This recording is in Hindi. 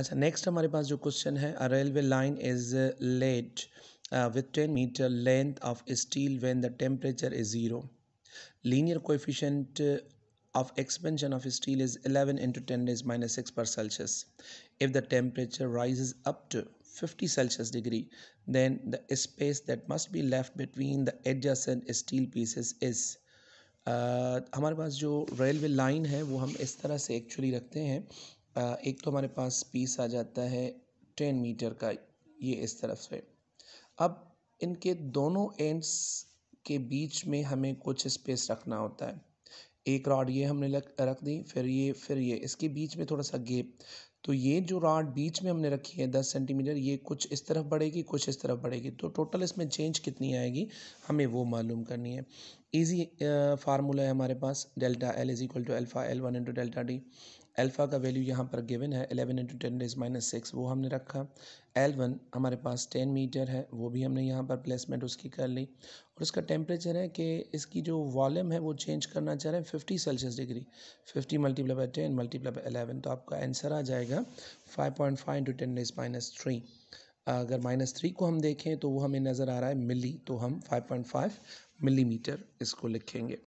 अच्छा नेक्स्ट हमारे पास जो क्वेश्चन है railway line is laid with ten metre length of steel when the temperature is zero linear coefficient of expansion of steel is eleven into ten is minus six per Celsius if the temperature rise up to fifty Celsius degree then the space that must be left between the adjacent steel pieces is हमारे पास जो रेलवे लाइन है वो हम इस तरह से एक्चुअली रखते हैं एक तो हमारे पास पीस आ जाता है टेन मीटर का ये इस तरफ से अब इनके दोनों एंड्स के बीच में हमें कुछ स्पेस रखना होता है एक रॉड ये हमने रख दी फिर ये फिर ये इसके बीच में थोड़ा सा गेप तो ये जो राड बीच में हमने रखी है दस सेंटीमीटर ये कुछ इस तरफ बढ़ेगी कुछ इस तरफ बढ़ेगी तो टोटल इसमें चेंज कितनी आएगी हमें वो मालूम करनी है ईजी फार्मूला है हमारे पास delta L is equal to alpha L one into delta D alpha का वैल्यू यहाँ पर गिवन है एलेवन इंटू टेन डेज माइनस सिक्स वो हमने रखा एल वन हमारे पास टेन मीटर है वो भी हमने यहाँ पर प्लेसमेंट उसकी कर ली और इसका टेम्परेचर है कि इसकी जो वॉल्यूम है वो चेंज करना चाह रहे हैं fifty Celsius degree fifty multiply by ten multiply by eleven तो आपका आंसर आ जाएगा जाएगा five point five into ten is minus three अगर माइनस थ्री को हम देखें तो वो हमें नज़र आ रहा है मिली तो हम फाइव पॉइंट फाइव मिलीमीटर इसको लिखेंगे